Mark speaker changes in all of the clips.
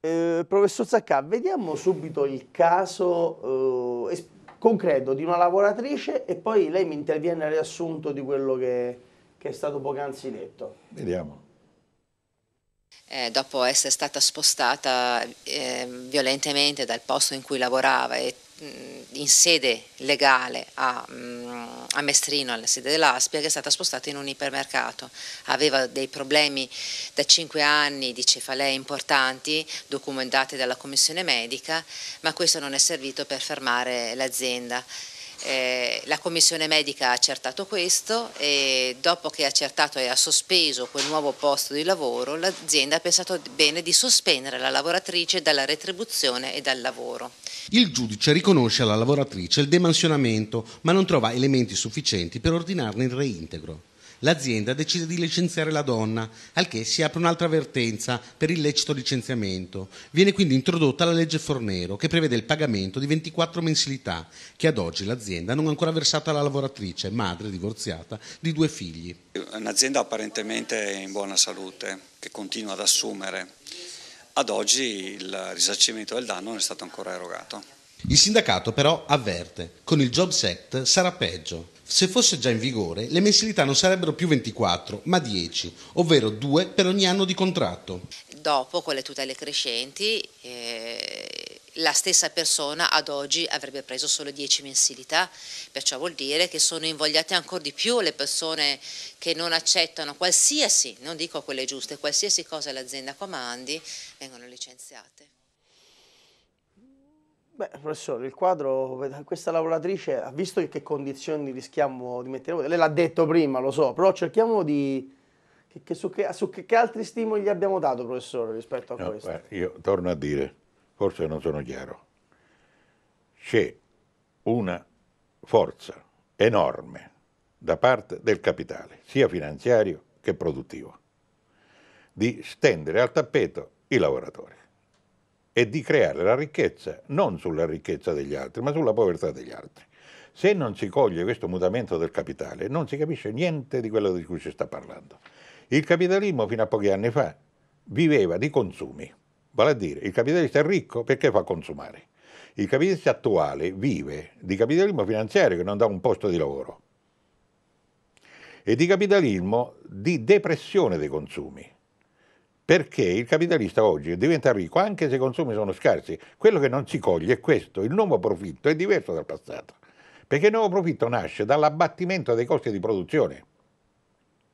Speaker 1: Eh, professor Zacca, vediamo subito il caso eh, concreto di una lavoratrice e poi lei mi interviene a riassunto di quello che, che è stato
Speaker 2: poc'anzi detto. Vediamo. Eh, dopo essere stata spostata eh, violentemente dal posto in cui lavorava e Mm, in sede legale a, mm, a, Mestrino, alla sede dell'Aspia, che è stata spostata in un ipermercato. Aveva dei problemi da 5 anni di cefalee importanti, documentati dalla commissione medica, ma questo non è servito per fermare l'azienda. Eh, la commissione medica ha accertato questo e dopo che ha accertato e ha sospeso quel nuovo posto di lavoro, l'azienda ha pensato bene di sospendere la lavoratrice dalla retribuzione e dal lavoro.
Speaker 1: Il giudice riconosce alla lavoratrice il demansionamento, ma non trova elementi sufficienti per ordinarne il reintegro. L'azienda decide di licenziare la donna, al che si apre un'altra avvertenza per illecito licenziamento. Viene quindi introdotta la legge Fornero, che prevede il pagamento di 24 mensilità, che ad oggi l'azienda non ha ancora versato alla lavoratrice, madre divorziata di due figli.
Speaker 3: un'azienda apparentemente in buona salute, che continua ad assumere ad oggi il risarcimento del danno non è stato ancora erogato.
Speaker 1: Il sindacato però avverte, con il Jobs Act sarà peggio. Se fosse già in vigore, le mensilità non sarebbero più 24, ma 10, ovvero 2 per ogni anno di contratto.
Speaker 2: Dopo, con le tutele crescenti, eh la stessa persona ad oggi avrebbe preso solo 10 mensilità, perciò vuol dire che sono invogliate ancora di più le persone che non accettano qualsiasi, non dico quelle giuste, qualsiasi cosa l'azienda comandi, vengono licenziate.
Speaker 1: Beh, professore, il quadro, questa lavoratrice ha visto che condizioni rischiamo di mettere voi. Lei l'ha detto prima, lo so, però cerchiamo di... Che, che su, che, su che, altri stimoli gli abbiamo dato, professore, rispetto a no, questo? Beh,
Speaker 3: io torno a dire, forse non sono chiaro, c'è una forza enorme da parte del capitale, sia finanziario che produttivo, di stendere al tappeto i lavoratori e di creare la ricchezza non sulla ricchezza degli altri, ma sulla povertà degli altri. Se non si coglie questo mutamento del capitale, non si capisce niente di quello di cui si sta parlando. Il capitalismo fino a pochi anni fa viveva di consumi. Vale a dire, il capitalista è ricco perché fa consumare. Il capitalista attuale vive di capitalismo finanziario che non dà un posto di lavoro e di capitalismo di depressione dei consumi. Perché il capitalista oggi diventa ricco anche se i consumi sono scarsi. Quello che non si coglie è questo, il nuovo profitto è diverso dal passato. Perché il nuovo profitto nasce dall'abbattimento dei costi di produzione.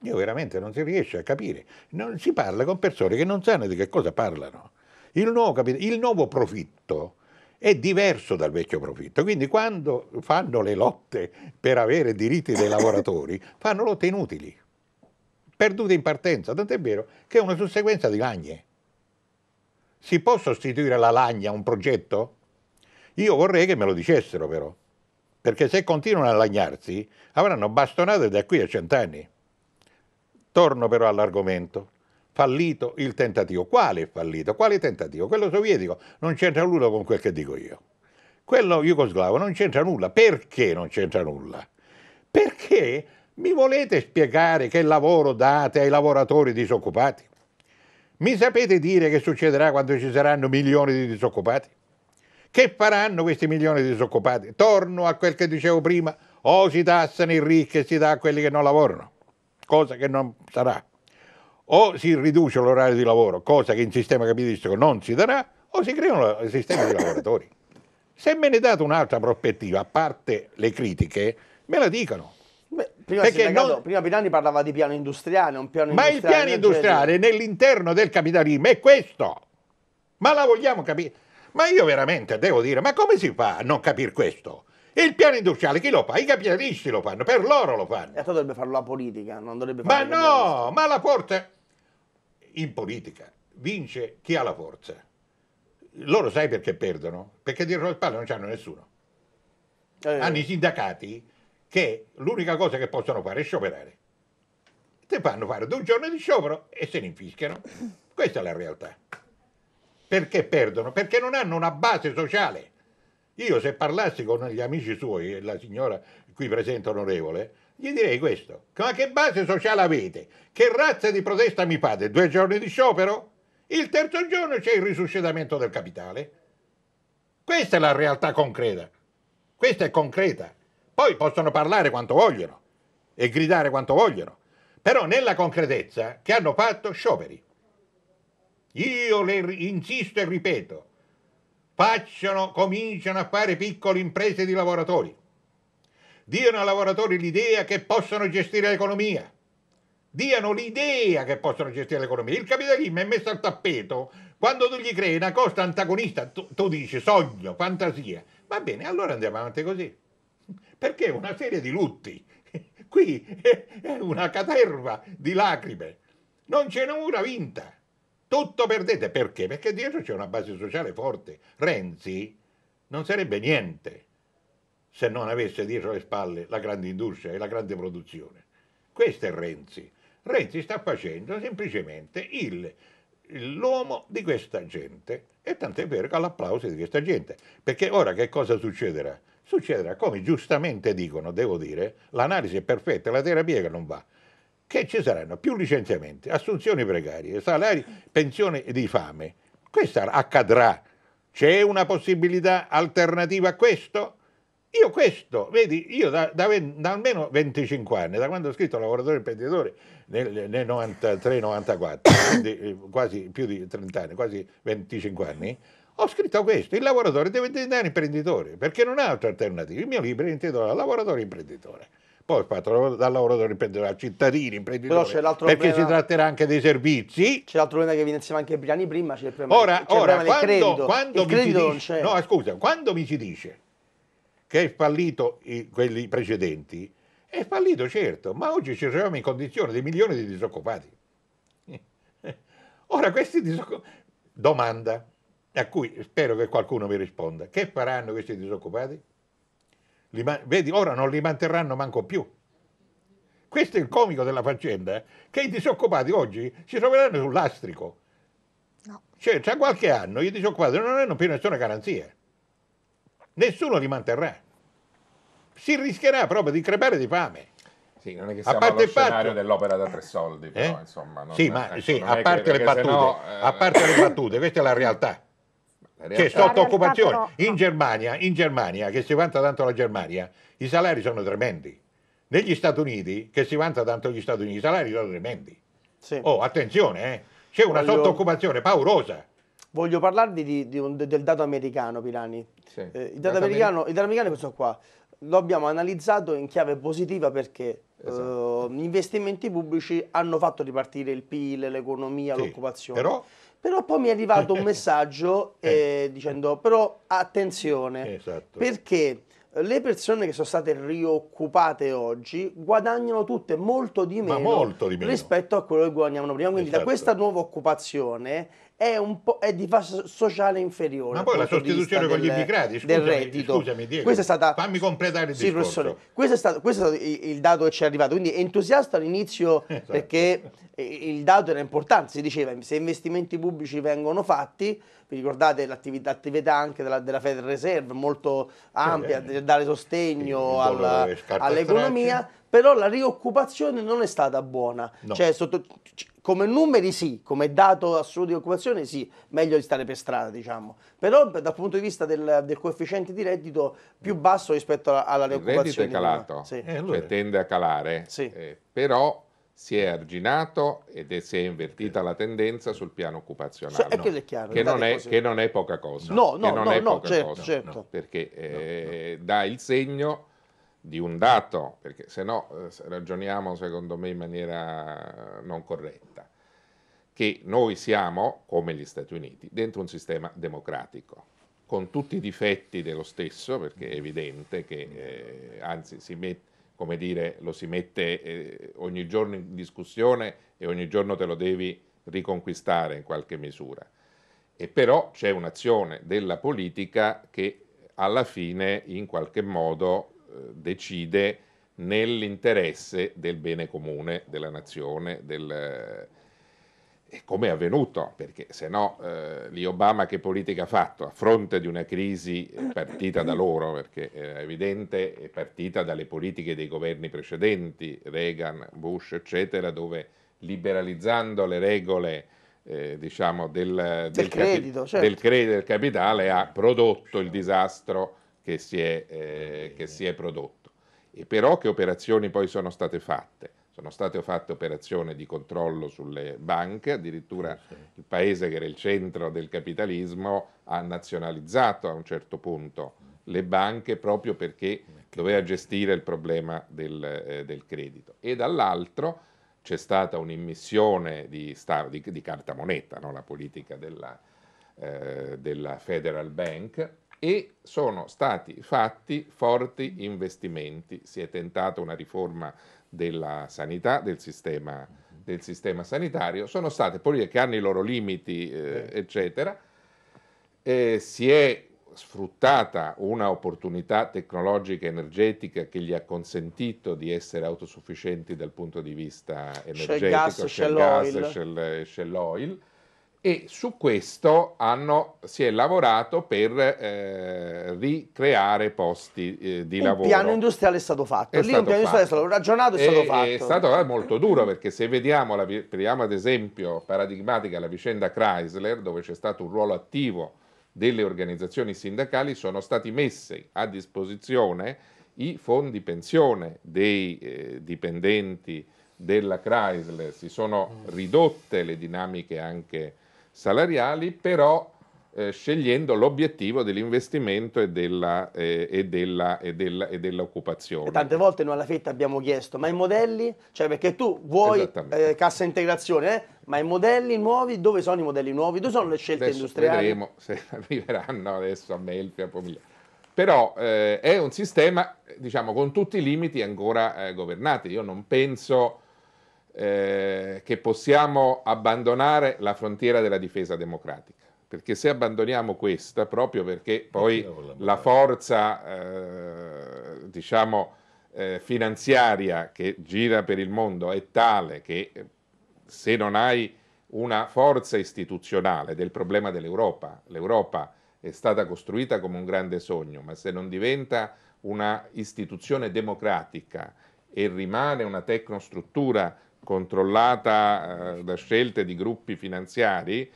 Speaker 3: Io veramente non si riesce a capire. Non, si parla con persone che non sanno di che cosa parlano. Il nuovo, capitale, il nuovo profitto è diverso dal vecchio profitto, quindi quando fanno le lotte per avere diritti dei lavoratori, fanno lotte inutili, perdute in partenza, tant'è vero che è una susseguenza di lagne. Si può sostituire la lagna a un progetto? Io vorrei che me lo dicessero però, perché se continuano a lagnarsi avranno bastonate da qui a cent'anni. Torno però all'argomento fallito il tentativo. Quale è fallito? Quale tentativo? Quello sovietico non c'entra nulla con quel che dico io. Quello jugoslavo non c'entra nulla. Perché non c'entra nulla? Perché mi volete spiegare che lavoro date ai lavoratori disoccupati? Mi sapete dire che succederà quando ci saranno milioni di disoccupati? Che faranno questi milioni di disoccupati? Torno a quel che dicevo prima, o si tassano i ricchi e si dà a quelli che non lavorano, cosa che non sarà o si riduce l'orario di lavoro, cosa che in sistema capitalistico non si darà, o si creano sistemi di lavoratori. Se me ne date un'altra prospettiva, a parte le critiche, me la dicano.
Speaker 1: Beh, prima, non... prima Pinani parlava di piano industriale, un piano Ma industriale. Ma il piano industriale
Speaker 3: nell'interno del capitalismo è questo. Ma la vogliamo capire? Ma io veramente devo dire, ma come si fa a non capire questo? Il piano industriale chi lo fa? I capitalisti lo fanno, per loro lo fanno. E allora dovrebbe farlo la politica, non dovrebbe farlo Ma no, ma la porta in politica vince chi ha la forza. Loro sai perché perdono? Perché dietro le spalle non c'hanno nessuno. Eh. Hanno i sindacati che l'unica cosa che possono fare è scioperare. Te fanno fare due giorni di sciopero e se ne infischiano. Questa è la realtà. Perché perdono? Perché non hanno una base sociale. Io se parlassi con gli amici suoi, la signora qui presente onorevole, gli direi questo. Ma che base sociale avete? Che razza di protesta mi fate? Due giorni di sciopero? Il terzo giorno c'è il risuscitamento del capitale. Questa è la realtà concreta. Questa è concreta. Poi possono parlare quanto vogliono e gridare quanto vogliono. Però nella concretezza che hanno fatto scioperi. Io le insisto e ripeto, facciano, cominciano a fare piccole imprese di lavoratori diano ai lavoratori l'idea che possono gestire l'economia. Diano l'idea che possono gestire l'economia. Il capitalismo è messo al tappeto quando tu gli crei una costa antagonista, tu, tu dici sogno, fantasia. Va bene, allora andiamo avanti così. Perché una serie di lutti. Qui è una caterva di lacrime. Non c'è una vinta. Tutto perdete. Perché? Perché dietro c'è una base sociale forte. Renzi non sarebbe niente se non avesse dietro le spalle la grande industria e la grande produzione. Questo è Renzi. Renzi sta facendo semplicemente l'uomo di questa gente e tant'è vero che ha l'applauso di questa gente. Perché ora che cosa succederà? Succederà, come giustamente dicono, devo dire, l'analisi è perfetta, la terapia che non va, che ci saranno più licenziamenti, assunzioni precarie, salari, pensioni di fame. Questo accadrà. C'è una possibilità alternativa a questo? Io questo, vedi, io da, da, da, almeno 25 anni, da quando ho scritto lavoratore imprenditore nel, nel 93-94, quindi eh, quasi più di 30 anni, quasi 25 anni, ho scritto questo, il lavoratore deve diventare imprenditore, perché non ha altra alternativa. Il mio libro è intitolato Lavoratore imprenditore. Poi ho fatto dal lavoratore imprenditore a cittadini, imprenditore, perché
Speaker 1: problema, si tratterà anche dei servizi. C'è l'altro problema che evidenziava anche Briani prima, c'è il problema, ora, c'è ora, il problema quando, del credito. Quando il credito dice,
Speaker 3: non c'è. No, scusa, quando mi si dice che è fallito i, quelli precedenti, è fallito certo, ma oggi ci troviamo in condizione di milioni di disoccupati. Ora questi disoccupati... Domanda a cui spero che qualcuno mi risponda. Che faranno questi disoccupati? Man- vedi, ora non li manterranno manco più. Questo è il comico della faccenda, che i disoccupati oggi si troveranno sul lastrico. No. Cioè, tra qualche anno i disoccupati non hanno più nessuna garanzia. Nessuno li manterrà si rischierà proprio di crepare di fame.
Speaker 4: Sì, non è che siamo a parte allo scenario dell'opera da tre
Speaker 3: soldi, però, eh? insomma. sì, ma ecco, sì, a parte, che, battute, no, eh... a parte le eh, battute, questa è la realtà. C'è sotto occupazione. Però, in, Germania, in Germania, che si vanta tanto la Germania, i salari sono tremendi. Negli Stati Uniti, che si vanta tanto gli Stati Uniti, i salari sono
Speaker 1: tremendi. Sì. Oh, attenzione,
Speaker 3: eh. c'è una Voglio... sottooccupazione paurosa.
Speaker 1: Voglio parlarvi di, di un, del dato americano, Pirani. Sì. Eh, il, dato americano, il, dato americano, è questo qua lo abbiamo analizzato in chiave positiva perché esatto. uh, gli investimenti pubblici hanno fatto ripartire il PIL, l'economia, sì, l'occupazione. Però... però... poi mi è arrivato un messaggio eh, eh, dicendo però attenzione esatto. perché le persone che sono state rioccupate oggi guadagnano tutte molto di meno, molto di meno. rispetto a quello che guadagnavano prima. Quindi esatto. da questa nuova occupazione è, è di fascia sociale inferiore. Ma poi la sostituzione con gli immigrati, scusami, del reddito. scusami Diego, questa è stata, fammi completare il sì, discorso. Questo è, stato, questo è stato il dato che ci è arrivato, quindi entusiasta all'inizio esatto. perché il dato era importante, si diceva se investimenti pubblici vengono fatti, vi ricordate l'attività, l'attività anche della, della Federal Reserve molto ampia, sì, dare sostegno alla, all'economia, però la rioccupazione non è stata buona. No. Cioè, sotto, come numeri sì, come dato assoluto di occupazione sì, meglio di stare per strada diciamo, però dal punto di vista del, del coefficiente di reddito più basso rispetto alla, alla rioccupazione. Il reddito è calato, sì. eh, allora. cioè
Speaker 4: tende a calare, sì. eh, però si è arginato ed è, si è invertita la tendenza sul piano occupazionale. Cioè, no. che, chiaro, che, non è, che, non è, poca cosa. No, no, certo, certo. no, no certo, certo, Perché eh, dà il segno di un dato, perché se no eh, ragioniamo secondo me in maniera eh, non corretta, che noi siamo, come gli Stati Uniti, dentro un sistema democratico, con tutti i difetti dello stesso, perché è evidente che eh, anzi si mette, come dire, lo si mette eh, ogni giorno in discussione e ogni giorno te lo devi riconquistare in qualche misura. E però c'è un'azione della politica che alla fine in qualche modo decide nell'interesse del bene comune della nazione, del, eh, come è avvenuto, perché se no eh, lì Obama che politica ha fatto a fronte di una crisi eh, partita da loro, perché è evidente, è partita dalle politiche dei governi precedenti, Reagan, Bush, eccetera, dove liberalizzando le regole eh, diciamo, del, del, del, credito, capi- certo. del, credito, del capitale ha prodotto il disastro che si è, eh, che si è prodotto. E però che operazioni poi sono state fatte? sono state fatte operazioni di controllo sulle banche, addirittura sì. il paese che era il centro del capitalismo ha nazionalizzato a un certo punto le banche proprio perché doveva gestire il problema del, eh, del credito. E dall'altro c'è stata un'immissione di, di, di carta moneta, no? la politica della, eh, della Federal Bank, e sono stati fatti forti investimenti. Si è tentata una riforma della sanità, del sistema, del sistema sanitario, sono state politiche che hanno i loro limiti, eh, eccetera. Eh, si è sfruttata un'opportunità tecnologica e energetica che gli ha consentito di essere autosufficienti dal punto di vista energetico, c'è il gas, c'è l'oil e su questo hanno, si è lavorato per eh, ricreare posti eh, di un lavoro. Il piano
Speaker 1: industriale è stato fatto, è lì stato un piano fatto. industriale è stato ragionato, è e, stato fatto. È stato eh,
Speaker 4: molto duro perché se vediamo, la, prendiamo ad esempio paradigmatica la vicenda Chrysler dove c'è stato un ruolo attivo delle organizzazioni sindacali, sono stati messi a disposizione i fondi pensione dei eh, dipendenti della Chrysler, si sono mm. ridotte le dinamiche anche salariali, però eh, scegliendo l'obiettivo dell'investimento e, della, eh, e, della, e, della, e, dell'occupazione.
Speaker 1: tante volte noi alla fetta abbiamo chiesto, ma i modelli? Cioè perché tu vuoi eh, cassa integrazione, eh? ma i modelli nuovi, dove sono i modelli nuovi? Dove sono le scelte adesso industriali? Vedremo
Speaker 4: se arriveranno adesso a Melfi, a Pomiglia. Però eh, è un sistema, diciamo, con tutti i limiti ancora eh, governati. Io non penso eh, che possiamo abbandonare la frontiera della difesa democratica. Perché se abbandoniamo questa, proprio perché poi la forza, eh, diciamo, eh, finanziaria che gira per il mondo è tale che eh, se non hai una forza istituzionale del problema dell'Europa, l'Europa è stata costruita come un grande sogno, ma se non diventa una istituzione democratica e rimane una tecnostruttura controllata eh, da scelte di gruppi finanziari,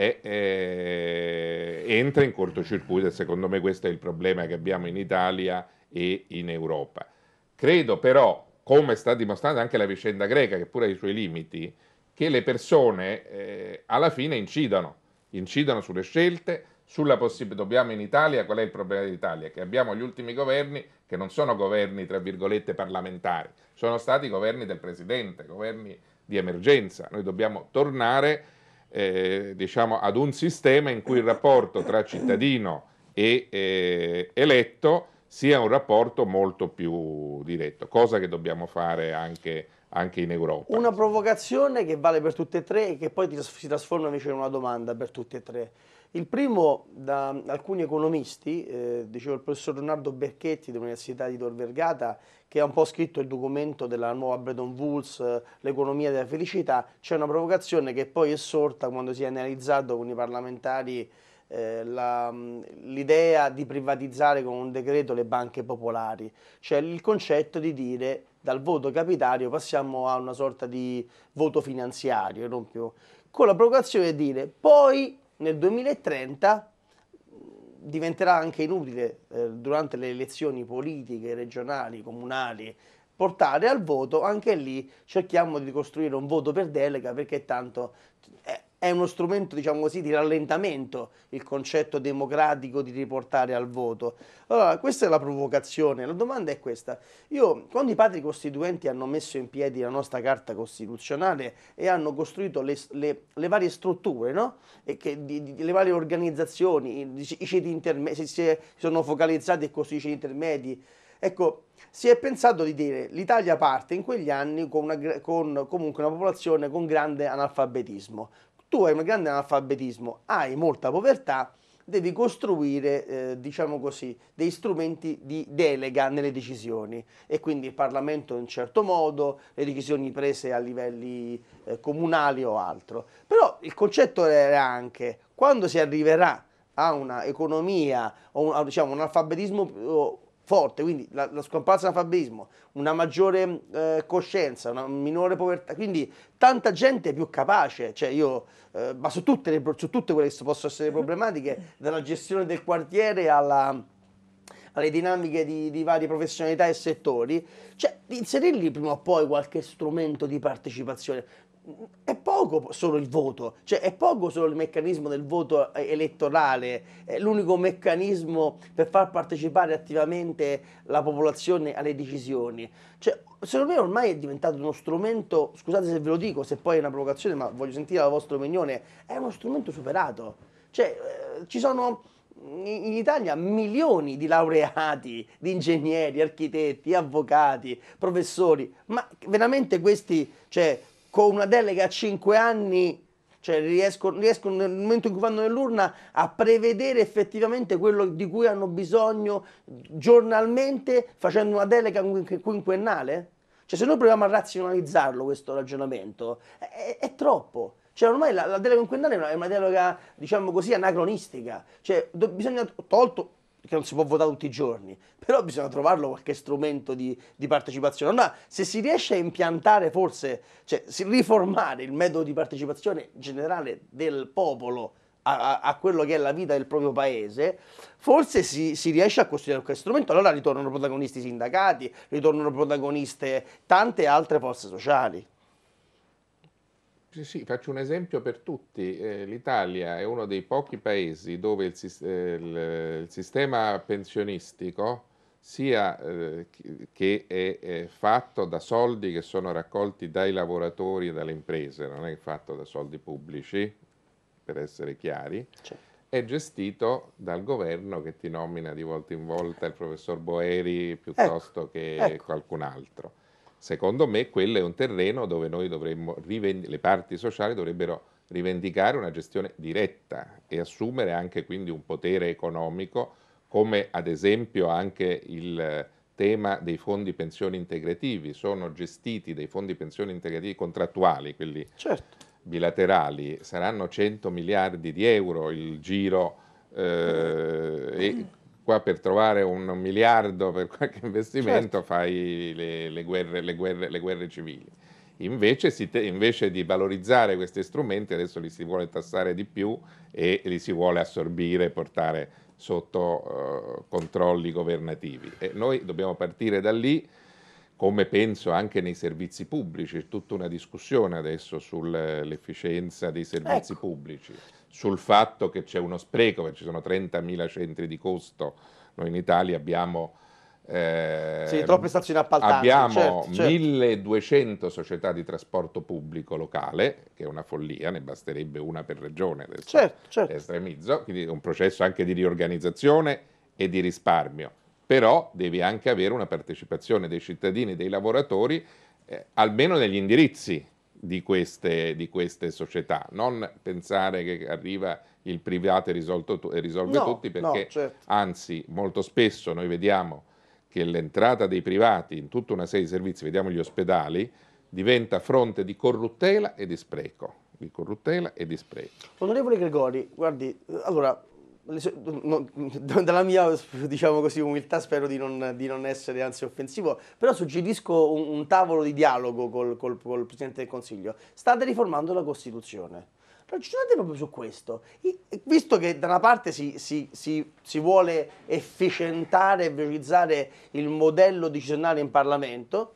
Speaker 4: e, e, eh, entra in cortocircuito e secondo me questo è il problema che abbiamo in Italia e in Europa. Credo però, come sta dimostrando anche la vicenda greca, che pure ha i suoi limiti, che le persone eh, alla fine incidano, incidono sulle scelte, sulla possibilità, dobbiamo in Italia, qual è il problema dell'Italia? Che abbiamo gli ultimi governi che non sono governi, tra virgolette, parlamentari, sono stati governi del Presidente, governi di emergenza. Noi dobbiamo tornare, eh, diciamo, ad un sistema in cui il rapporto tra cittadino e eh, eletto sia un rapporto molto più diretto, cosa che dobbiamo fare anche, anche in Europa.
Speaker 1: Una provocazione che vale per tutte e tre e che poi si trasforma invece in una domanda per tutte e tre. Il primo, da alcuni economisti, eh, dicevo il professor Leonardo Berchetti dell'Università di Tor Vergata, che ha un po' scritto il documento della nuova Bretton Woods, eh, l'economia della felicità, c'è una provocazione che poi è sorta quando si è analizzato con i parlamentari eh, mm, l'idea di privatizzare con un decreto le banche popolari, cioè il concetto di dire dal voto capitario passiamo a una sorta di voto finanziario, non più, con la provocazione di dire poi nel 2030 diventerà anche inutile eh, durante le elezioni politiche, regionali, comunali, portare al voto, anche lì cerchiamo di costruire un voto per delega perché tanto eh, è uno strumento diciamo così, di rallentamento il concetto democratico di riportare al voto. Allora, questa è la provocazione, la domanda è questa. Io, quando i padri costituenti hanno messo in piedi la nostra carta costituzionale e hanno costruito le, le, le varie strutture, no? che, di, di, le varie organizzazioni, i, i ceti intermedi, si, si sono focalizzati e costruiti i ceti intermedi, Ecco, si è pensato di dire l'Italia parte in quegli anni con, una, con comunque una popolazione con grande analfabetismo, tu hai un grande analfabetismo, hai molta povertà, devi costruire, eh, diciamo così, dei strumenti di delega nelle decisioni e quindi il Parlamento in un certo modo, le decisioni prese a livelli eh, comunali o altro. Però il concetto era anche quando si arriverà a una economia o un, a, diciamo, un alfabetismo eh, forte, quindi la, la scomparsa del fabbismo, una maggiore eh, coscienza, una minore povertà, quindi tanta gente più capace, cioè io, eh, ma su tutte, le, su tutte quelle che possono essere problematiche, dalla gestione del quartiere alla, alle dinamiche di, di, varie professionalità e settori, cioè inserirgli prima o poi qualche strumento di partecipazione è poco solo il voto, cioè è poco solo il meccanismo del voto eh, elettorale, è l'unico meccanismo per far partecipare attivamente la popolazione alle decisioni. Cioè, secondo me ormai è diventato uno strumento, scusate se ve lo dico, se poi è una provocazione, ma voglio sentire la vostra opinione, è uno strumento superato. Cioè, eh, ci sono in Italia milioni di laureati, di ingegneri, architetti, avvocati, professori, ma veramente questi, cioè, con una delega a 5 anni, cioè riescono, riesco nel momento in cui vanno nell'urna a prevedere effettivamente quello di cui hanno bisogno giornalmente facendo una delega quinquennale? Cioè se noi proviamo a razionalizzarlo questo ragionamento, è, è troppo. Cioè ormai la, la delega quinquennale è una, è una, delega, diciamo così, anacronistica. Cioè do, bisogna tolto, perché non si può votare tutti i giorni, però bisogna trovarlo qualche strumento di, di partecipazione. Allora, se si riesce a impiantare forse, cioè riformare il metodo di partecipazione generale del popolo a, a, quello che è la vita del proprio paese, forse si, si riesce a costruire questo strumento. Allora ritornano protagonisti i sindacati, ritornano protagoniste tante altre forze sociali. Sì, sì, faccio un esempio per tutti.
Speaker 4: Eh, L'Italia è uno dei pochi paesi dove il, eh, il, eh, il sistema pensionistico sia eh, che è, è, fatto da soldi che sono raccolti dai lavoratori e dalle imprese, non è fatto da soldi pubblici, per essere chiari, certo. è gestito dal governo che ti nomina di volta in volta il professor Boeri piuttosto ecco, che ecco. qualcun altro. Secondo me quello è un terreno dove noi dovremmo le parti sociali dovrebbero rivendicare una gestione diretta e assumere anche quindi un potere economico, come ad esempio anche il tema dei fondi pensioni integrativi, sono gestiti dei fondi pensioni integrativi contrattuali, quelli certo. bilaterali, saranno 100 miliardi di euro il giro eh, mm. e qua per trovare un miliardo per qualche investimento certo. fai le, le, guerre, le, guerre, le, guerre, civili. Invece, te, invece, di valorizzare questi strumenti, adesso li si vuole tassare di più e li si vuole assorbire, portare sotto uh, controlli governativi. E noi dobbiamo partire da lì come penso anche nei servizi pubblici, c'è tutta una discussione adesso sull'efficienza dei servizi ecco. pubblici, sul fatto che c'è uno spreco, perché ci sono 30.000 centri di costo, noi in Italia abbiamo... Eh, sì, troppe stazioni appaltanti. Abbiamo certo, 1200 certo. società di trasporto pubblico locale, che è una follia, ne basterebbe una per regione, adesso certo, certo. estremizzo, quindi un processo anche di riorganizzazione e di risparmio però devi anche avere una partecipazione dei cittadini e dei lavoratori eh, almeno negli indirizzi di queste, di queste, società, non pensare che arriva il privato e, tu, e risolve no, tutti perché no, certo. anzi molto spesso noi vediamo che l'entrata dei privati in tutta una serie di servizi, vediamo gli ospedali, diventa fronte di corruttela e di spreco. Di corruttela e di spreco.
Speaker 1: Onorevole Gregori, guardi, allora dalla mia diciamo così, umiltà spero di non, di non, essere anzi offensivo, però suggerisco un, un tavolo di dialogo col, col, col, Presidente del Consiglio. State riformando la Costituzione. Ragionate proprio su questo, visto che da una parte si, si, si, si vuole efficientare e velocizzare il modello decisionale in Parlamento,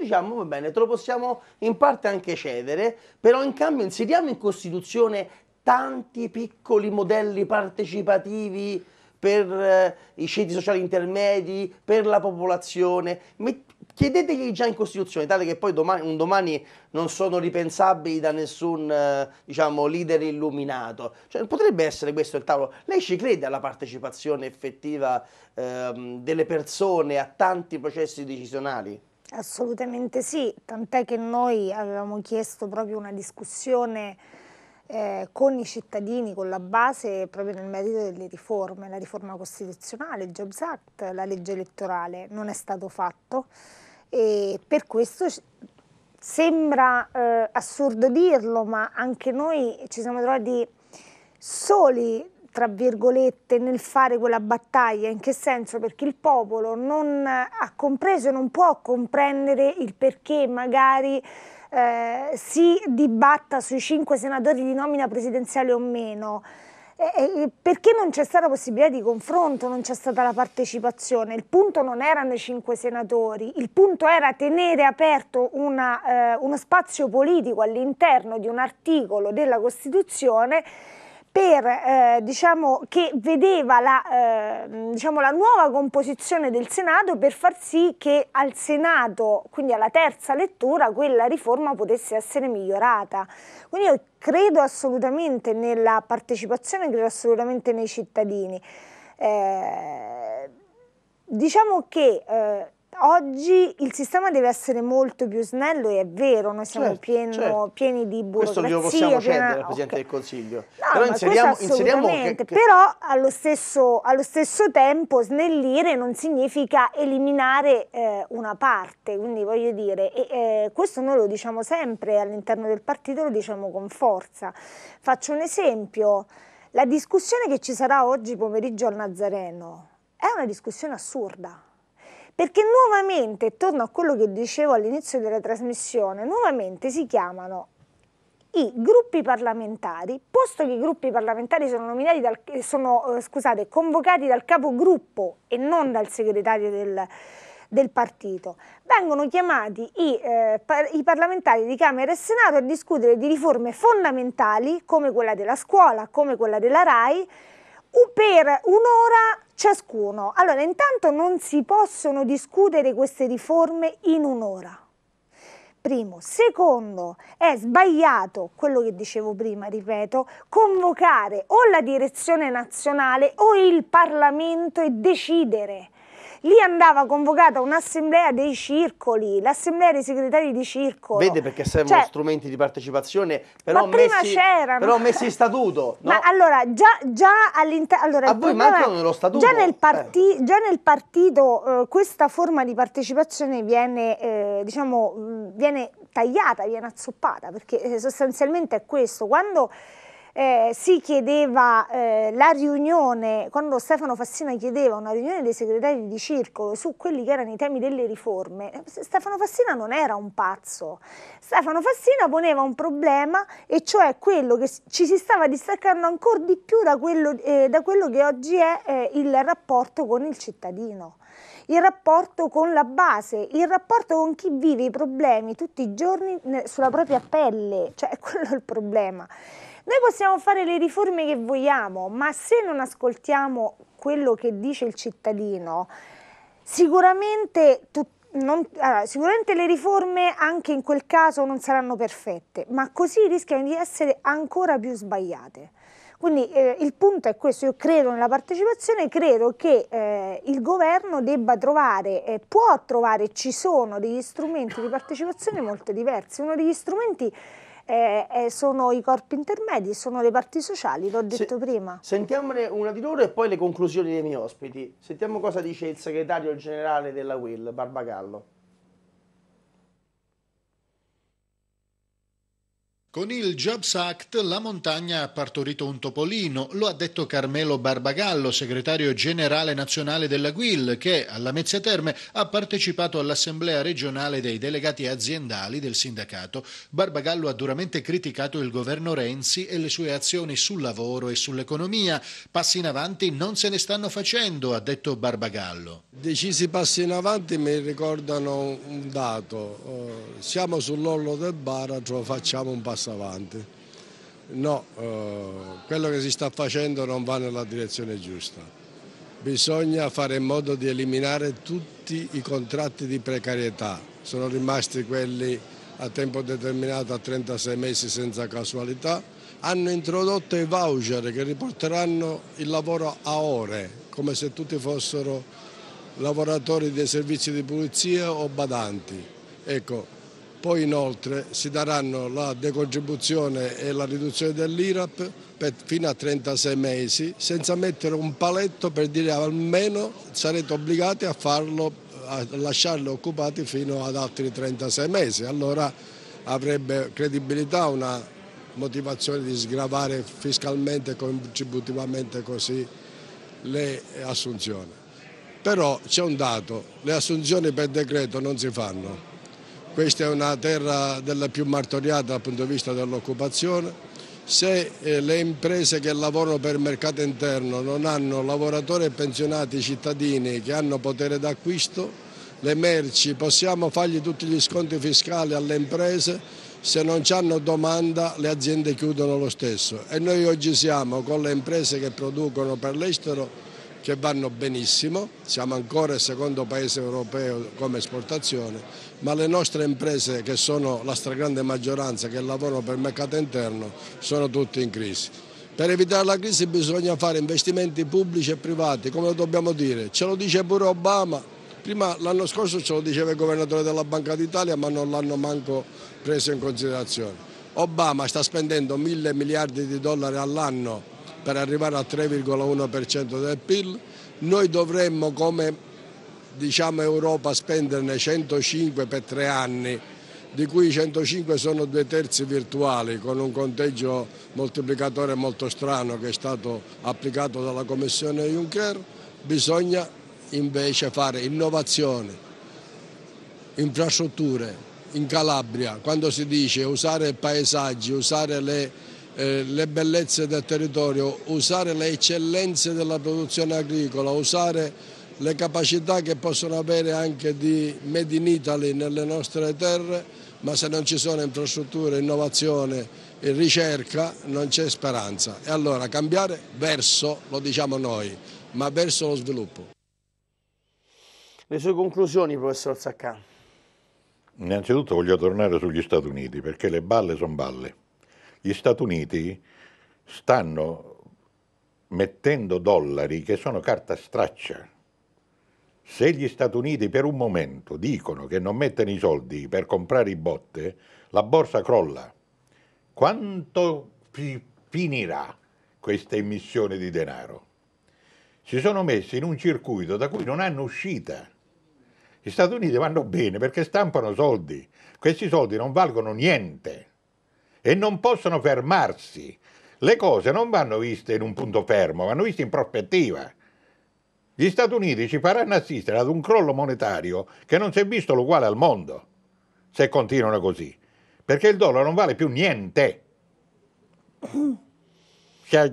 Speaker 1: diciamo va bene, te lo possiamo in parte anche cedere, però in cambio inseriamo in Costituzione tanti piccoli modelli partecipativi per eh, i ceti sociali intermedi, per la popolazione. Met- chiedetegli già in Costituzione, tale che poi domani, un domani non sono ripensabili da nessun eh, diciamo, leader illuminato. Cioè, potrebbe essere questo il tavolo. Lei ci crede alla partecipazione effettiva eh, delle persone a tanti processi decisionali?
Speaker 5: Assolutamente sì, tant'è che noi avevamo chiesto proprio una discussione eh, con i cittadini, con la base proprio nel merito delle riforme, la riforma costituzionale, il Jobs Act, la legge elettorale, non è stato fatto e per questo sembra eh, assurdo dirlo, ma anche noi ci siamo trovati soli tra virgolette nel fare quella battaglia, in che senso? Perché il popolo non ha compreso e non può comprendere il perché magari eh, si dibatta sui cinque senatori di nomina presidenziale o meno. perché non c'è stata possibilità di confronto, non c'è stata la partecipazione? Il punto non erano i cinque senatori, il punto era tenere aperto una, eh, uno spazio politico all'interno di un articolo della Costituzione per, eh, diciamo, che vedeva la, eh, diciamo, la, nuova composizione del Senato per far sì che al Senato, quindi alla terza lettura, quella riforma potesse essere migliorata. Quindi io credo assolutamente nella partecipazione, credo assolutamente nei cittadini. Eh, diciamo che eh, Oggi il sistema deve essere molto più snello e è vero, noi siamo certo, pieno, certo. pieni di burocrazia. Questo glielo possiamo piena... cedere al ah, Presidente
Speaker 1: okay. del Consiglio. No, però inseriamo, inseriamo che, che... Però
Speaker 5: allo stesso, allo stesso, tempo snellire non significa eliminare eh, una parte, quindi voglio dire, e, eh, questo noi lo diciamo sempre all'interno del partito, lo diciamo con forza. Faccio un esempio, la discussione che ci sarà oggi pomeriggio al Nazareno è una discussione assurda perché nuovamente, torno a quello che dicevo all'inizio della trasmissione, nuovamente si chiamano i gruppi parlamentari, posto che i gruppi parlamentari sono, dal, eh, sono eh, scusate, convocati dal capogruppo e non dal segretario del, del partito, vengono chiamati i, eh, i parlamentari di Camera e Senato a discutere di riforme fondamentali come quella della scuola, come quella della RAI, per un'ora ciascuno. Allora, intanto non si possono discutere queste riforme in un'ora. Primo. Secondo, è sbagliato quello che dicevo prima, ripeto, convocare o la direzione nazionale o il Parlamento e decidere lì andava convocata un'assemblea dei circoli, l'assemblea dei segretari di circolo. Vede perché servono cioè,
Speaker 1: strumenti di partecipazione, però messi, però messi in statuto. No? Ma
Speaker 5: allora, già, già all'interno... Allora, A voi mancano nello statuto. Già nel, eh. parti, eh. già nel partito eh, questa forma di partecipazione viene, eh, diciamo, viene tagliata, viene azzoppata, perché eh, sostanzialmente è questo. Quando eh, si chiedeva eh, la riunione, quando Stefano Fassina chiedeva una riunione dei segretari di circolo su quelli che erano i temi delle riforme, eh, Stefano Fassina non era un pazzo, Stefano Fassina poneva un problema e cioè quello che ci si stava distaccando ancora di più da quello, eh, da quello che oggi è eh, il rapporto con il cittadino il rapporto con la base, il rapporto con chi vive i problemi tutti i giorni sulla propria pelle, cioè quello è il problema. Noi possiamo fare le riforme che vogliamo, ma se non ascoltiamo quello che dice il cittadino, sicuramente tutti non, allora, sicuramente le riforme anche in quel caso non saranno perfette, ma così rischiano di essere ancora più sbagliate. Quindi eh, il punto è questo, io credo nella partecipazione, credo che eh, il governo debba trovare, eh, può trovare, ci sono degli strumenti di partecipazione molto diversi, uno degli strumenti eh, eh, sono i corpi intermedi, sono le parti sociali, l'ho detto Se, prima. Sentiamone
Speaker 1: una di loro e poi le conclusioni dei miei ospiti. Sentiamo cosa dice il segretario generale della WIL, Barbagallo.
Speaker 6: Con il Jobs Act la montagna ha partorito un topolino, lo ha detto Carmelo Barbagallo, segretario generale nazionale della GUIL, che alla Mezzia Terme ha partecipato all'assemblea regionale dei delegati aziendali del sindacato. Barbagallo ha duramente criticato il governo Renzi e le sue azioni sul lavoro e sull'economia. Passi in avanti non se ne stanno facendo, ha detto Barbagallo. Decisi passi in avanti mi ricordano un dato, eh, siamo sull'orlo del baratro, facciamo un passo passo avanti. No, eh, quello che si sta facendo non va nella direzione giusta. Bisogna fare in modo di eliminare tutti i contratti di precarietà. Sono rimasti quelli a tempo determinato a 36 mesi senza casualità. Hanno introdotto i voucher che riporteranno il lavoro a ore, come se tutti fossero lavoratori dei servizi di pulizia o badanti. Ecco, poi inoltre si daranno la decontribuzione e la riduzione dell'IRAP fino a 36 mesi senza mettere un paletto per dire almeno sarete obbligati a, farlo, a lasciarli occupati fino ad altri 36 mesi. Allora avrebbe credibilità una motivazione di sgravare fiscalmente e contributivamente così le assunzioni. Però c'è un dato, le assunzioni per decreto non si fanno. Questa è una terra della più martoriata dal punto di vista dell'occupazione. Se eh, le imprese che lavorano per il mercato interno non hanno lavoratori e pensionati cittadini che hanno potere d'acquisto, le merci, possiamo fargli tutti gli sconti fiscali alle imprese, se non hanno domanda le aziende chiudono lo stesso e noi oggi siamo con le imprese che producono per l'estero che vanno benissimo, siamo ancora il secondo paese europeo come esportazione, ma le nostre imprese che sono la stragrande maggioranza che lavorano per il mercato interno sono tutte in crisi. Per evitare la crisi bisogna fare investimenti pubblici e privati, come lo dobbiamo dire, ce lo dice pure Obama, prima l'anno scorso ce lo diceva il governatore della Banca d'Italia ma non l'hanno manco preso in considerazione. Obama sta spendendo mille miliardi di dollari all'anno per arrivare al 3,1% del PIL, noi dovremmo come diciamo, Europa spenderne 105 per tre anni, di cui 105 sono due terzi virtuali con un conteggio moltiplicatore molto strano che è stato applicato dalla Commissione Juncker, bisogna invece fare innovazione, infrastrutture in Calabria, quando si dice usare paesaggi, usare le eh, le bellezze del territorio, usare le eccellenze della produzione agricola, usare le capacità che possono avere anche di Made in Italy nelle nostre terre, ma se non ci sono infrastrutture, innovazione e ricerca non c'è speranza. E allora cambiare verso, lo diciamo noi,
Speaker 1: ma verso lo sviluppo. Le sue conclusioni, professor Zaccani?
Speaker 3: Innanzitutto voglio tornare sugli Stati Uniti perché le balle sono balle gli Stati Uniti stanno mettendo dollari che sono carta straccia. Se gli Stati Uniti per un momento dicono che non mettono i soldi per comprare i botte, la borsa crolla. Quanto finirà questa emissione di denaro? Si sono messi in un circuito da cui non hanno uscita. Gli Stati Uniti vanno bene perché stampano soldi. Questi soldi non valgono niente e non possono fermarsi. Le cose non vanno viste in un punto fermo, vanno viste in prospettiva. Gli Stati Uniti ci faranno assistere ad un crollo monetario che non si è visto l'uguale al mondo, se continuano così, perché il dollaro non vale più
Speaker 1: niente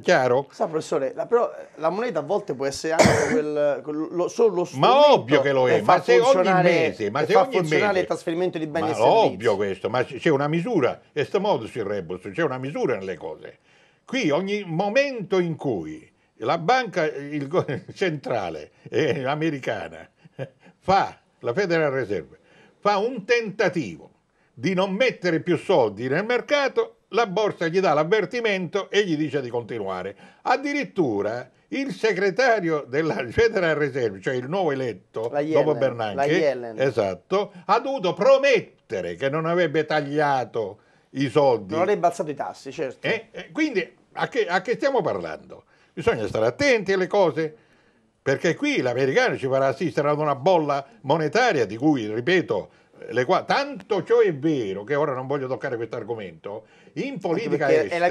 Speaker 1: chiaro? Sa professore, la, però la moneta a volte può essere anche quel, quel solo lo strumento Ma ovvio che lo è, ma se ogni mese, ma se fa ogni mese il trasferimento di beni ma e servizi. Ma ovvio
Speaker 3: questo, ma c'è una misura, e sto modo sul rebus, c'è una misura nelle cose. Qui ogni momento in cui la banca il, centrale eh, americana fa, la Federal Reserve, fa un tentativo di non mettere più soldi nel mercato, la borsa gli dà l'avvertimento e gli dice di continuare. Addirittura il segretario della Federal Reserve, cioè il nuovo eletto la Yellen, dopo Bernanke, esatto, ha dovuto promettere che non avrebbe tagliato i soldi. Non avrebbe alzato i tassi, certo. E, eh, e eh, quindi a che, a che stiamo parlando? Bisogna stare attenti alle cose perché qui l'americano ci farà assistere ad una bolla monetaria di cui, ripeto, le qua... tanto ciò è vero che ora non voglio toccare questo argomento, in politica estera,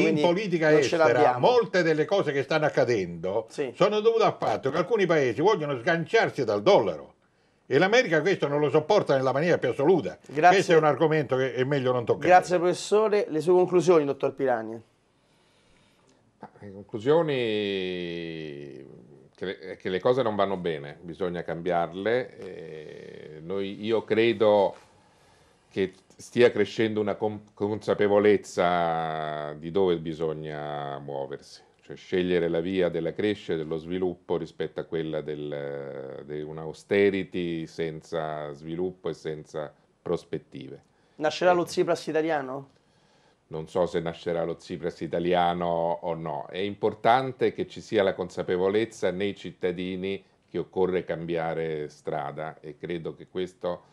Speaker 3: in politica estera molte delle cose che stanno accadendo sì. sono dovute al fatto che alcuni paesi vogliono sganciarsi dal dollaro e l'America questo non lo sopporta nella maniera più assoluta. Grazie. Questo è un argomento che è meglio non toccare. Grazie professore,
Speaker 1: le sue conclusioni dottor Pirani. Le conclusioni
Speaker 4: che che le cose non vanno bene, bisogna cambiarle. Noi, io credo che stia crescendo una consapevolezza di dove bisogna muoversi, cioè scegliere la via della crescita, e dello sviluppo rispetto a quella di una austerity senza sviluppo e senza prospettive.
Speaker 1: Nascerà lo ecco. Tsipras italiano?
Speaker 4: non so se nascerà lo Tsipras italiano o no, è importante che ci sia la consapevolezza nei cittadini che occorre cambiare strada e credo che questo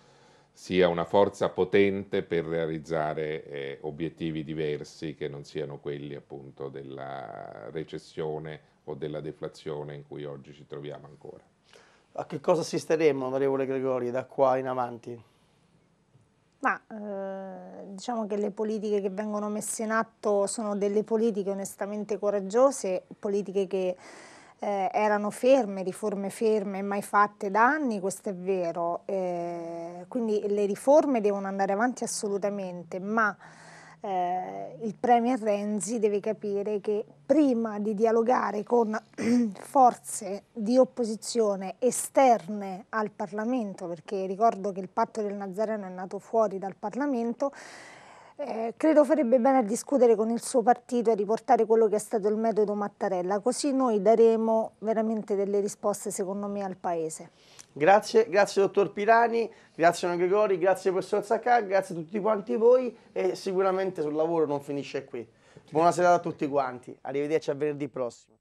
Speaker 4: sia una forza potente per realizzare eh, obiettivi diversi che non siano quelli appunto della recessione o della
Speaker 1: deflazione in cui oggi ci troviamo ancora. A che cosa assisteremo, onorevole Gregori, da qua in avanti?
Speaker 5: Ma eh, diciamo che le politiche che vengono messe in atto sono delle politiche onestamente coraggiose, politiche che eh, erano ferme, riforme ferme mai fatte da anni, questo è vero. Eh, quindi le riforme devono andare avanti assolutamente, ma eh, il Premier Renzi deve capire che prima di dialogare con forze di opposizione esterne al Parlamento, perché ricordo che il patto del Nazareno è nato fuori dal Parlamento, eh, credo farebbe bene a discutere con il suo partito e riportare quello che è stato il metodo Mattarella, così noi daremo veramente delle risposte secondo me al Paese.
Speaker 1: Grazie, grazie dottor Pirani, grazie Don Gregori, grazie professor Zaccà, grazie a tutti quanti voi e sicuramente sul lavoro non finisce qui. Buona serata a tutti quanti, arrivederci a venerdì prossimo.